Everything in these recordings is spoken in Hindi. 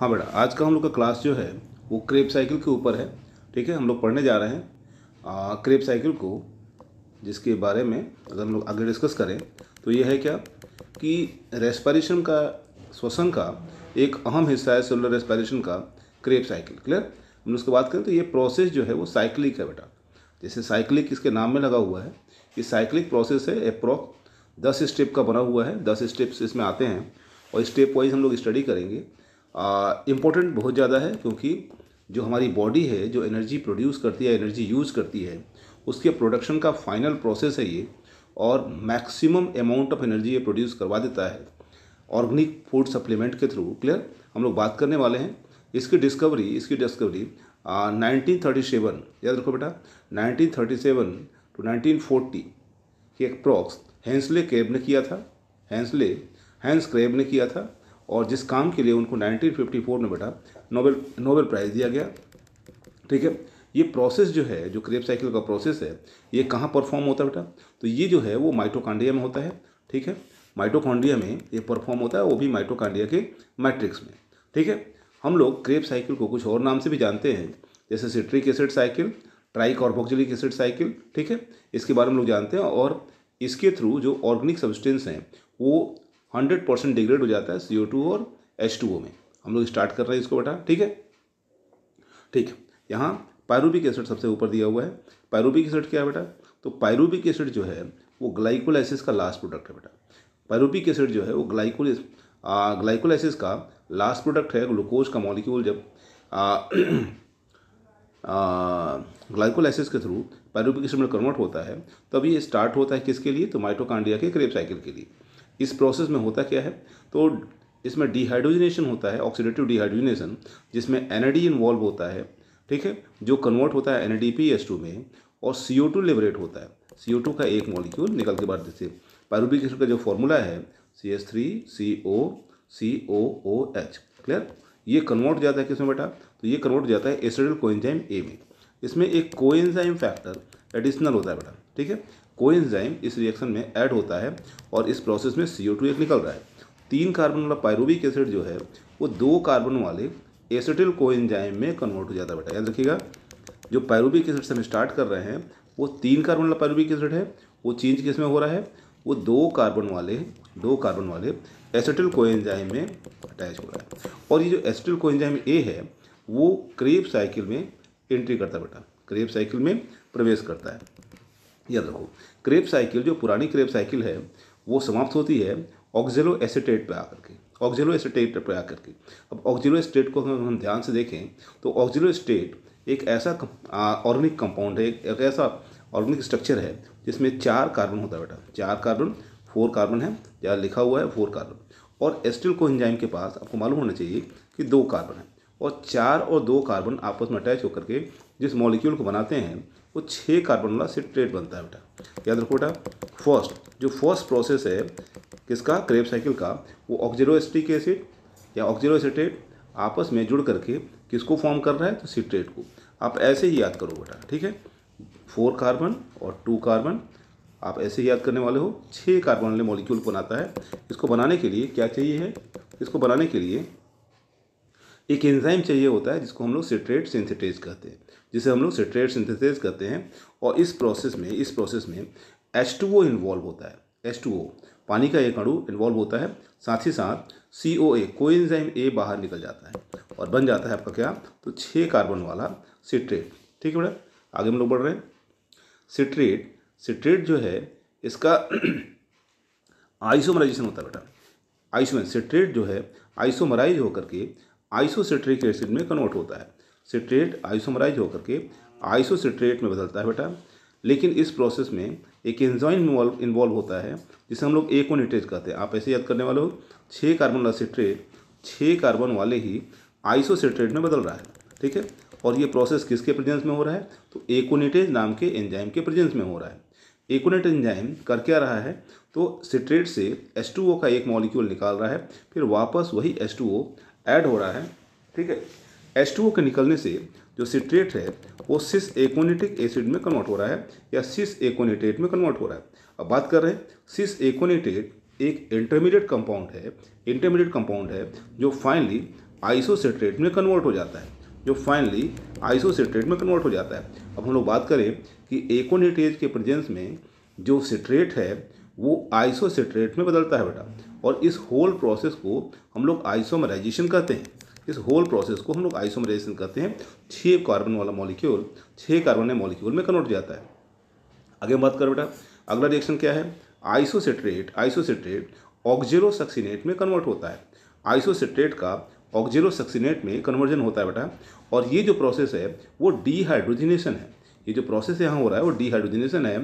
हाँ बेटा आज का हम लोग का क्लास जो है वो क्रेप साइकिल के ऊपर है ठीक है हम लोग पढ़ने जा रहे हैं आ, क्रेप साइकिल को जिसके बारे में अगर हम लोग आगे डिस्कस करें तो ये है क्या कि रेस्पायरेशन का श्वसन का एक अहम हिस्सा है सेलुलर रेस्पायरेशन का क्रेप साइकिल क्लियर हम उसकी बात करें तो ये प्रोसेस जो है वो साइक्लिक है बेटा जैसे साइक्लिक इसके नाम में लगा हुआ है ये साइक्लिक प्रोसेस है अप्रॉक्स दस स्टेप का बना हुआ है दस स्टेप्स इसमें आते हैं और स्टेप वाइज हम लोग स्टडी करेंगे इम्पोर्टेंट बहुत ज़्यादा है क्योंकि जो हमारी बॉडी है जो एनर्जी प्रोड्यूस करती है एनर्जी यूज़ करती है उसके प्रोडक्शन का फाइनल प्रोसेस है ये और मैक्सिमम अमाउंट ऑफ एनर्जी ये प्रोड्यूस करवा देता है ऑर्गेनिक फूड सप्लीमेंट के थ्रू क्लियर हम लोग बात करने वाले हैं इसकी डिस्कवरी इसकी डिस्कवरी नाइनटीन थर्टी सेवन याद रखो बेटा nineteen thirty seven to nineteen forty के प्रॉक्स हैंसले क्रेब ने किया था हैंसले हैंस क्रेब ने किया था और जिस काम के लिए उनको 1954 में बेटा नोबेल नोबेल प्राइज़ दिया गया ठीक है ये प्रोसेस जो है जो क्रेप साइकिल का प्रोसेस है ये कहाँ परफॉर्म होता है बेटा तो ये जो है वो माइटोकांडिया में होता है ठीक है माइटोकांडिया में ये परफॉर्म होता है वो भी माइटोकांडिया के मैट्रिक्स में ठीक है हम लोग क्रेप साइकिल को कुछ और नाम से भी जानते हैं जैसे citric acid cycle tri carboxylic acid cycle ठीक है इसके बारे में लोग जानते हैं और इसके थ्रू जो ऑर्गेनिक सब्सटेंस हैं वो हंड्रेड परसेंट डिग्रेड हो जाता है सी और एच टू ओ में हम लोग स्टार्ट कर रहे हैं इसको बेटा ठीक है ठीक है यहाँ पायरूबिक एसिड सबसे ऊपर दिया हुआ है पायरूबिक एसिड क्या है बेटा तो पायरूबिक एसिड जो है वो ग्लाइकोलाइसिस का लास्ट प्रोडक्ट है बेटा पायरूबिक एसिड जो है वो ग्लाइकोलिस ग्लाइकोलाइसिस का लास्ट प्रोडक्ट है ग्लूकोज का मॉलिक्यूल जब ग्लाइकोलाइसिस के थ्रू पायरूबिक एसिड में कन्वर्ट होता है तब ये स्टार्ट होता है किसके लिए तो माइटोकांड्रिया के क्रेप साइकिल के लिए इस प्रोसेस में होता क्या है तो इसमें डिहाइड्रोजनेशन होता है ऑक्सीडेटिव डिहाइड्रोजनेशन जिसमें एन इन्वॉल्व होता है ठीक है जो कन्वर्ट होता है एन डी में और सी ओ टू लिबरेट होता है सी ओ टू का एक मॉलिक्यूल निकल के बाद जैसे पायरूबिक का जो फॉर्मूला है C S three C O C O O H clear ये कन्वर्ट जाता है किसमें बेटा तो ये कन्वर्ट जाता है एसिडल कोइंजाइम ए में इसमें एक कोएंजाइम फैक्टर एडिशनल होता है बेटा ठीक है कोएंजाइम इस रिएक्शन में ऐड होता है और इस प्रोसेस में सी ओ टू एक निकल रहा है तीन कार्बन वाला पायरूविक एसिड जो है वो दो कार्बन वाले एसिटिल कोएंजाइम में कन्वर्ट हो जाता है बेटा याद रखिएगा जो पायरूविक एसिड से हम स्टार्ट कर रहे हैं वो तीन कार्बन वाला पायरूविक एसिड है वो चेंज किस में हो रहा है वो दो कार्बन वाले दो कार्बन वाले एसिटिल कोएंजाइम में अटैच हो रहा है और ये जो एसिटिल कोएंजाइम ए है वो क्रेप साइकिल में एंट्री करता है बेटा क्रेप साइकिल में प्रवेश करता है याद रखो क्रेप साइकिल जो पुरानी क्रेप साइकिल है वो समाप्त होती है ऑक्जेलो एसिटेट पर आकर के ऑक्जेलो एसिटेट पर आकर के अब ऑक्जेलो स्टेट को हम ध्यान से देखें तो ऑक्जेलो एस्टेट एक ऐसा ऑर्गेनिक कंपाउंड है एक ऐसा ऑर्गेनिक स्ट्रक्चर है जिसमें चार कार्बन होता है बेटा चार कार्बन फोर कार्बन है या लिखा हुआ है फोर कार्बन और एस्टिल को इंजाइम के पास आपको मालूम होना चाहिए कि दो कार्बन है और चार और दो कार्बन आपस में अटैच होकर के जिस मॉलिक्यूल को बनाते हैं वो छः कार्बन वाला सिट्रेट बनता है बेटा याद रखो बेटा फर्स्ट जो फर्स्ट प्रोसेस है किसका क्रेप साइकिल का वो ऑक्जीरोस्टिक एसिड या ऑक्जीरोसिट्रेट आपस में जुड़ करके किसको फॉर्म कर रहा है तो सिट्रेट को आप ऐसे ही याद करो बेटा ठीक है फोर कार्बन और टू कार्बन आप ऐसे याद करने वाले हो छः कार्बन वाले मॉलिक्यूल बनाता है इसको बनाने के लिए क्या चाहिए है इसको बनाने के लिए एक एंजाइम चाहिए होता है जिसको हम लोग सिट्रेट सिंथेटेज कहते हैं जिसे हम लोग सिट्रेट सिंथेसिस कहते हैं और इस प्रोसेस में इस प्रोसेस में एच टू ओ इन्वॉल्व होता है एच टू ओ पानी का एक अणु इन्वॉल्व होता है साथ ही साथ सी ओ ए कोइंजाइम ए बाहर निकल जाता है और बन जाता है आपका क्या तो छः कार्बन वाला सिट्रेट ठीक है बेटा आगे हम लोग बढ़ रहे हैं सिट्रेट सिट्रेट जो है इसका आइसोमराइजेशन होता है बेटा आइसोमेन सिट्रेट जो है आइसोमराइज होकर के आइसोसिट्रिक एसिड में कन्वर्ट होता है सिट्रेट आइसोमराइज होकर के आइसो सिट्रेट में बदलता है बेटा लेकिन इस प्रोसेस में एक एंजाइम इन्वॉल्व होता है जिसे हम लोग एकोनिटेज कहते हैं आप ऐसे याद करने वाले हो छः कार्बन वाला सिट्रेट छः कार्बन वाले ही आइसो सिट्रेट में बदल रहा है ठीक है और ये प्रोसेस किसके प्रेजेंस में हो रहा है तो एकोनिटेज नाम के एंजाइम के प्रेजेंस में हो रहा है एकोनेट एंजाइम कर क्या रहा है तो सिट्रेट से H2O का एक मॉलिक्यूल निकाल रहा है फिर वापस वही H2O ऐड हो रहा है ठीक है एच के निकलने से जो सिट्रेट है वो सिस एकोनेटिक एसिड में कन्वर्ट हो रहा है या सिस एकोनेटेट में कन्वर्ट हो रहा है अब बात कर रहे हैं सिस एकोनेटेट एक इंटरमीडिएट कंपाउंड है इंटरमीडिएट कंपाउंड है जो फाइनली आइसोसिट्रेट में कन्वर्ट हो जाता है जो फाइनली आइसोसिट्रेट में कन्वर्ट हो जाता है अब हम लोग बात करें कि एकोनेटेज के प्रजेंस में जो सिट्रेट है वो आइसोसिट्रेट में बदलता है बेटा और इस होल प्रोसेस को हम लोग आइसोमराइजेशन कहते हैं इस होल प्रोसेस को हम लोग आइसोमराइजेशन कहते हैं छः कार्बन वाला मॉलिक्यूल छः कार्बन मॉलिक्यूल में कन्वर्ट जाता है आगे बात करो बेटा अगला रिएक्शन क्या है आइसोसिट्रेट आइसोसिट्रेट ऑक्जेरोसक्सिनेट में कन्वर्ट होता है आइसोसिट्रेट का ऑक्जेरोसक्सिनेट में कन्वर्जन होता है बेटा और ये जो प्रोसेस है वो डिहाइड्रोजिनेशन है ये जो प्रोसेस यहाँ हो रहा है वो डिहाइड्रोजिनेशन है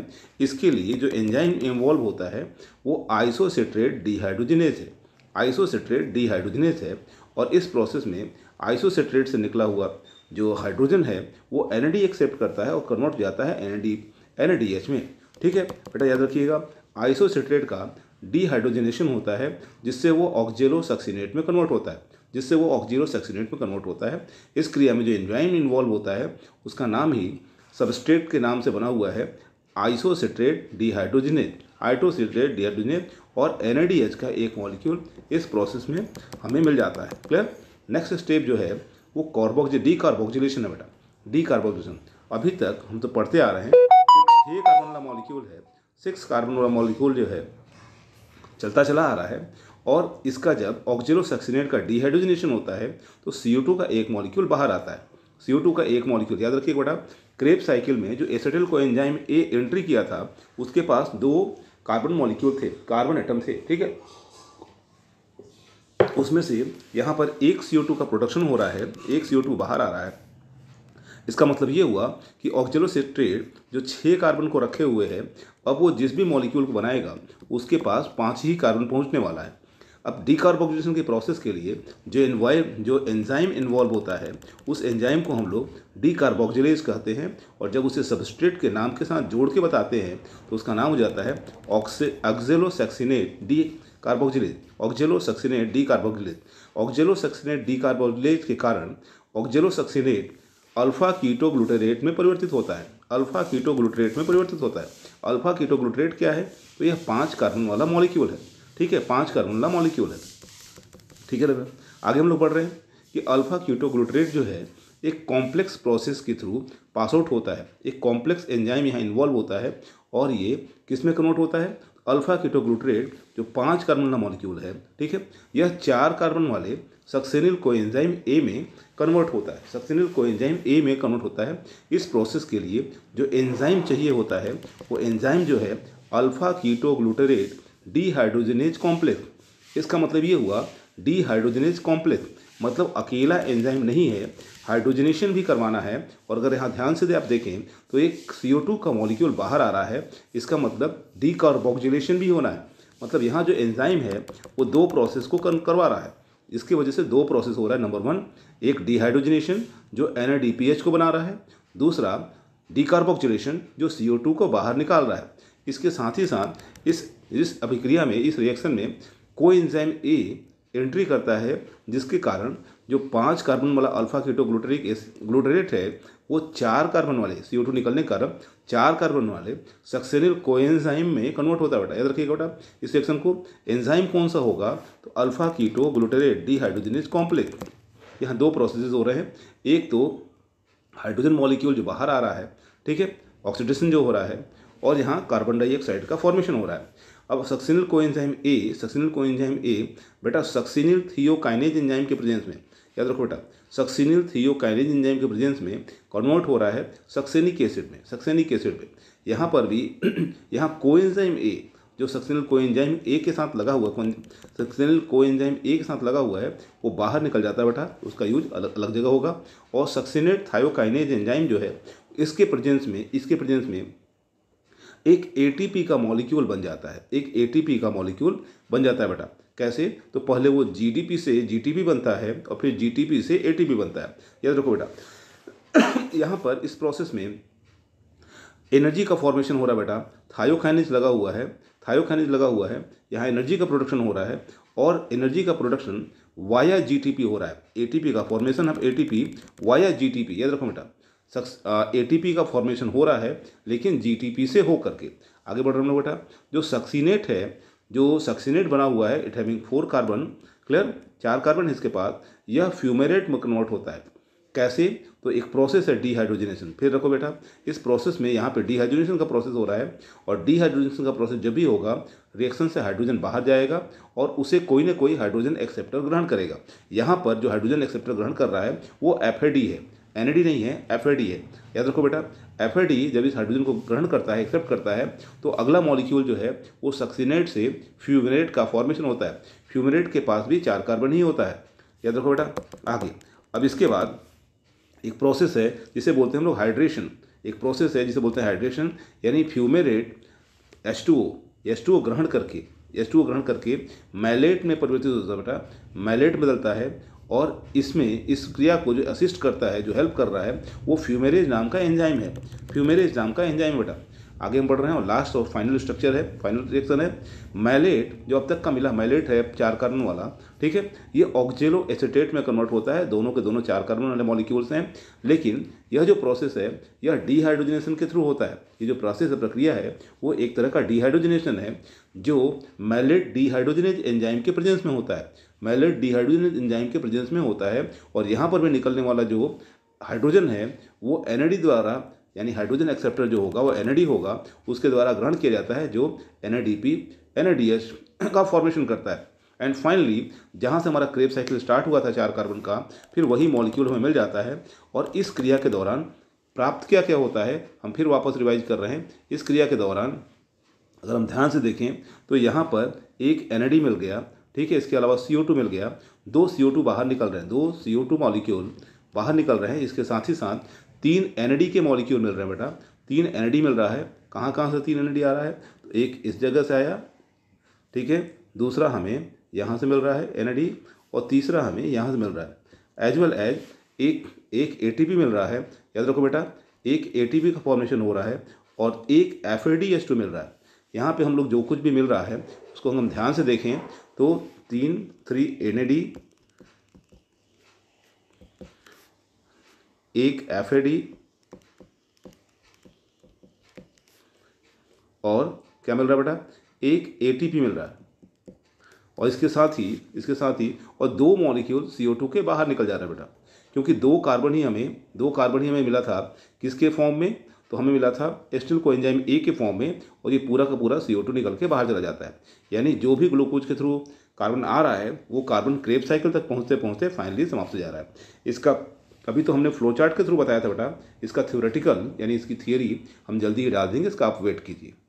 इसके लिए जो एंजाइम इन्वॉल्व होता है वो आइसोसिट्रेट डिहाइड्रोजिनेज है आइसोसिट्रेट डिहाइड्रोजिनेज है और इस प्रोसेस में आइसोसेट्रेट से निकला हुआ जो हाइड्रोजन है वो एन एक्सेप्ट करता है और कन्वर्ट हो जाता है एन एन में ठीक है बेटा याद रखिएगा आइसोसेट्रेट का डीहाइड्रोजनेशन होता है जिससे वो ऑक्जेलो सक्सीनेट में कन्वर्ट होता है जिससे वो ऑक्जेलो सक्सीनेट में कन्वर्ट होता है इस क्रिया में जो एंजाइम इन्वॉल्व होता है उसका नाम ही सबस्ट्रेट के नाम से बना हुआ है आइसोसिट्रेट डिहाइड्रोजिनेट आइटोसिट्रेट डिहाइड्रोजनेट और एन का एक मॉलिक्यूल इस प्रोसेस में हमें मिल जाता है क्लियर नेक्स्ट स्टेप जो है वो कार्बोक्ज डी कार्बोक्जिलेशन है बेटा डी कार्बोक्जेशन अभी तक हम तो पढ़ते आ रहे हैं छः कार्बन वाला मॉलिक्यूल है सिक्स कार्बन वाला मॉलिक्यूल जो है चलता चला आ रहा है और इसका जब ऑक्जिलोसक्सिनेट का डिहाइड्रोजनेशन होता है तो सी का एक मॉलिक्यूल बाहर आता है सी का एक मॉलिक्यूल याद रखिए बेटा क्रेप साइकिल में जो एसेटिल को एंजाइम ए एंट्री किया था उसके पास दो कार्बन मॉलिक्यूल थे कार्बन एटम थे ठीक है उसमें से यहाँ पर एक सी का प्रोडक्शन हो रहा है एक सी बाहर आ रहा है इसका मतलब ये हुआ कि ऑक्जेलोसेट्रेट जो छः कार्बन को रखे हुए है अब वो जिस भी मॉलिक्यूल को बनाएगा उसके पास पाँच ही कार्बन पहुँचने वाला है अब डिकार्बोक्सिलेशन के प्रोसेस के लिए जो इन्वाइ जो एंजाइम इन्वॉल्व होता है उस एंजाइम को हम लोग डिकार्बोक्सिलेज कहते हैं और जब उसे सबस्ट्रेट के नाम के साथ जोड़ के बताते हैं तो उसका नाम हो जाता है oxa oxalosuccinate decarboxylase oxalosuccinate decarboxylase oxalosuccinate decarboxylase के कारण ऑक्जेलोसक्सीनेट अल्फा कीटोग्लूटरेट में परिवर्तित होता है अल्फा कीटोग्लूटरेट में परिवर्तित होता है अल्फा कीटोग्लूटरेट क्या है तो यह पांच कार्बन वाला मॉलिक्यूल है ठीक है पाँच कार्बनला मॉलिक्यूल है ठीक है ना आगे हम लोग पढ़ रहे हैं कि अल्फा क्यूटोग्लूटरेट जो है एक कॉम्प्लेक्स प्रोसेस के थ्रू पास आउट होता है एक कॉम्प्लेक्स एंजाइम यहाँ इन्वॉल्व होता है और ये किस में कन्वर्ट होता है अल्फा क्यूटोग्लूटरेट जो पाँच कार्बन ला मॉलिक्यूल है ठीक है यह चार कार्बन वाले सक्सेनिल एंजाइम ए में कन्वर्ट होता है सक्सेनिल को एंजाइम ए में कन्वर्ट होता है इस प्रोसेस के लिए जो एंजाइम चाहिए होता है वो एंजाइम जो है अल्फा कीटोग्लूटरेट डीहाइड्रोजनेज कॉम्प्लेक्स इसका मतलब ये हुआ डीहाइड्रोजनेज कॉम्प्लेक्स मतलब अकेला एंजाइम नहीं है हाइड्रोजनेशन भी करवाना है और अगर यहाँ ध्यान से दे आप देखें तो एक सी ओ टू का मॉलिक्यूल बाहर आ रहा है इसका मतलब डी कार्बोक्जिलेशन भी होना है मतलब यहाँ जो एंजाइम है वो दो प्रोसेस को करवा रहा है इसकी वजह से दो प्रोसेस हो रहा है नंबर वन एक डिहाइड्रोजनेशन जो एन को बना रहा है दूसरा डीकार्बोक्चुलेशन जो सी को बाहर निकाल रहा है इसके साथ ही साथ इस इस अभिक्रिया में इस रिएक्शन में कोई ए एंट्री करता है जिसके कारण जो पाँच कार्बन वाला अल्फा कीटो ग्लूटरिक ग्लूटरेट है वो चार कार्बन वाले सी निकलने के कारण चार कार्बन वाले सक्सेनिल कोएंजाइम में कन्वर्ट होता है बेटा याद रखिएगा बेटा इस रिएक्शन को एंजाइम कौन सा होगा तो alpha keto glutarate dehydrogenase complex यहाँ दो प्रोसेसेस हो रहे हैं एक तो हाइड्रोजन मॉलिक्यूल जो बाहर आ रहा है ठीक है ऑक्सीडेशन जो हो रहा है और यहाँ कार्बन डाइऑक्साइड का फॉर्मेशन हो रहा है अब succinyl coenzyme A succinyl coenzyme A बेटा सक्सिनल थियोकाइनेज एंजाइम के प्रेजेंस में याद रखो बेटा सक्सिनल थियोकाइनेज एंजाइम के प्रेजेंस में कन्वर्ट हो रहा है सक्सेनिक एसिड में सक्सेनिक एसिड में यहाँ पर भी यहाँ कोएंजाइम ए जो सक्सिनल कोएंजाइम ए के साथ लगा हुआ सक्सिनल कोएंजाइम ए के साथ लगा हुआ है वो बाहर निकल जाता है बेटा उसका यूज अलग अलग जगह होगा और सक्सिनेट थायोकाइनेज एंजाइम जो है इसके प्रेजेंस में इसके प्रेजेंस में एक एटीपी का मॉलिक्यूल बन जाता है एक एटीपी का मॉलिक्यूल बन जाता है बेटा कैसे तो पहले वो जीडीपी से जीटीपी बनता है और फिर जीटीपी से एटीपी बनता है याद रखो बेटा यहाँ पर इस प्रोसेस में एनर्जी का फॉर्मेशन हो रहा है बेटा थायोखाइनिज लगा हुआ है थायोखाइनिज लगा हुआ है यहाँ एनर्जी का प्रोडक्शन हो रहा है और एनर्जी का प्रोडक्शन वाया जीटीपी हो रहा है एटीपी का formation of ATP via GTP याद रखो बेटा सक्स ए का फॉर्मेशन हो रहा है लेकिन जी से हो करके आगे बढ़ रहा हूँ बेटा जो सक्सीनेट है जो सक्सीनेट बना हुआ है it having four carbon clear चार कार्बन है इसके पास यह फ्यूमेरेट में कन्वर्ट होता है कैसे तो एक प्रोसेस है डिहाइड्रोजनेशन फिर रखो बेटा इस प्रोसेस में यहाँ पे डिहाइड्रोजनेशन का प्रोसेस हो रहा है और डिहाइड्रोजनेशन का प्रोसेस जब भी होगा रिएक्शन से हाइड्रोजन बाहर जाएगा और उसे कोई ना कोई हाइड्रोजन एक्सेप्टर ग्रहण करेगा यहाँ पर जो हाइड्रोजन एक्सेप्टर ग्रहण कर रहा है वो एफ है एन नहीं है एफ है याद रखो बेटा एफ जब इस हाइड्रोजन को ग्रहण करता है एक्सेप्ट करता है तो अगला मॉलिक्यूल जो है वो सक्सीनेट से फ्यूमिनेट का फॉर्मेशन होता है फ्यूमिनेट के पास भी चार कार्बन ही होता है याद रखो बेटा आगे अब इसके बाद एक प्रोसेस है जिसे बोलते हैं हम लोग हाइड्रेशन एक प्रोसेस है जिसे बोलते हैं हाइड्रेशन यानी fumarate H two O H two O ग्रहण करके एच टू ओ ग्रहण करके मैलेट में परिवर्तित होता है बेटा मैलेट बदलता है और इसमें इस क्रिया को जो असिस्ट करता है जो हेल्प कर रहा है वो फ्यूमेरेज नाम का एंजाइम है फ्यूमेरेज नाम का एंजाइम बेटा आगे हम बढ़ रहे हैं और लास्ट और फाइनल स्ट्रक्चर है फाइनल रिएक्शन है मैलेट जो अब तक का मिला मैलेट है चार कार्बन वाला ठीक है ये ऑक्जेलो एसिटेट में कन्वर्ट होता है दोनों के दोनों चार कार्बन वाले मॉलिक्यूल्स हैं लेकिन यह जो प्रोसेस है यह डिहाइड्रोजनेशन के थ्रू होता है ये जो प्रोसेस है प्रक्रिया है वो एक तरह का डिहाइड्रोजनेशन है जो मैलेट डिहाइड्रोजनेज एंजाइम के प्रेजेंस में होता है मैलेट डिहाइड्रोजन एंजाइम के प्रेजेंस में होता है और यहाँ पर भी निकलने वाला जो हाइड्रोजन है वो एन द्वारा यानी हाइड्रोजन एक्सेप्टर जो होगा वो एन होगा उसके द्वारा ग्रहण किया जाता है जो एन एन का फॉर्मेशन करता है एंड फाइनली जहाँ से हमारा क्रेप साइकिल स्टार्ट हुआ था चार कार्बन का फिर वही मॉलिक्यूल हमें मिल जाता है और इस क्रिया के दौरान प्राप्त क्या क्या होता है हम फिर वापस रिवाइज कर रहे हैं इस क्रिया के दौरान अगर हम ध्यान से देखें तो यहाँ पर एक एन मिल गया ठीक है इसके अलावा सी मिल गया दो सी बाहर निकल रहे हैं दो सी मॉलिक्यूल बाहर निकल रहे हैं इसके साथ ही साथ तीन एन के मॉलिक्यूल मिल रहे हैं बेटा तीन एन मिल रहा है कहाँ कहाँ से तीन एन आ रहा है तो एक इस जगह से आया ठीक है दूसरा हमें यहाँ से मिल रहा है एन और तीसरा हमें यहाँ से मिल रहा है एज वेल एज एक एक ए मिल रहा है याद रखो बेटा एक ए का फॉर्मेशन हो रहा है और एक एफ मिल रहा है यहाँ पे हम लोग जो कुछ भी मिल रहा है उसको हम ध्यान से देखें तो तीन थ्री एन एक एफ एडी और क्या मिल रहा है बेटा एक एटीपी मिल रहा है और इसके साथ ही इसके साथ ही और दो मॉलिक्यूल सी टू के बाहर निकल जा रहा है बेटा क्योंकि दो कार्बन ही हमें दो कार्बन ही हमें मिला था किसके फॉर्म में तो हमें मिला था एस्टिल को एंजाइम ए के फॉर्म में और ये पूरा का पूरा सीओ निकल के बाहर चला जाता है यानी जो भी ग्लूकोज के थ्रू कार्बन आ रहा है वो कार्बन क्रेप साइकिल तक पहुँचते पहुँचते फाइनली समाप्त हो जा रहा है इसका अभी तो हमने फ्लो चार्ट के थ्रू बताया था बेटा इसका थ्योरेटिकल यानी इसकी थियोरी हम जल्दी ही डाल देंगे इसका आप वेट कीजिए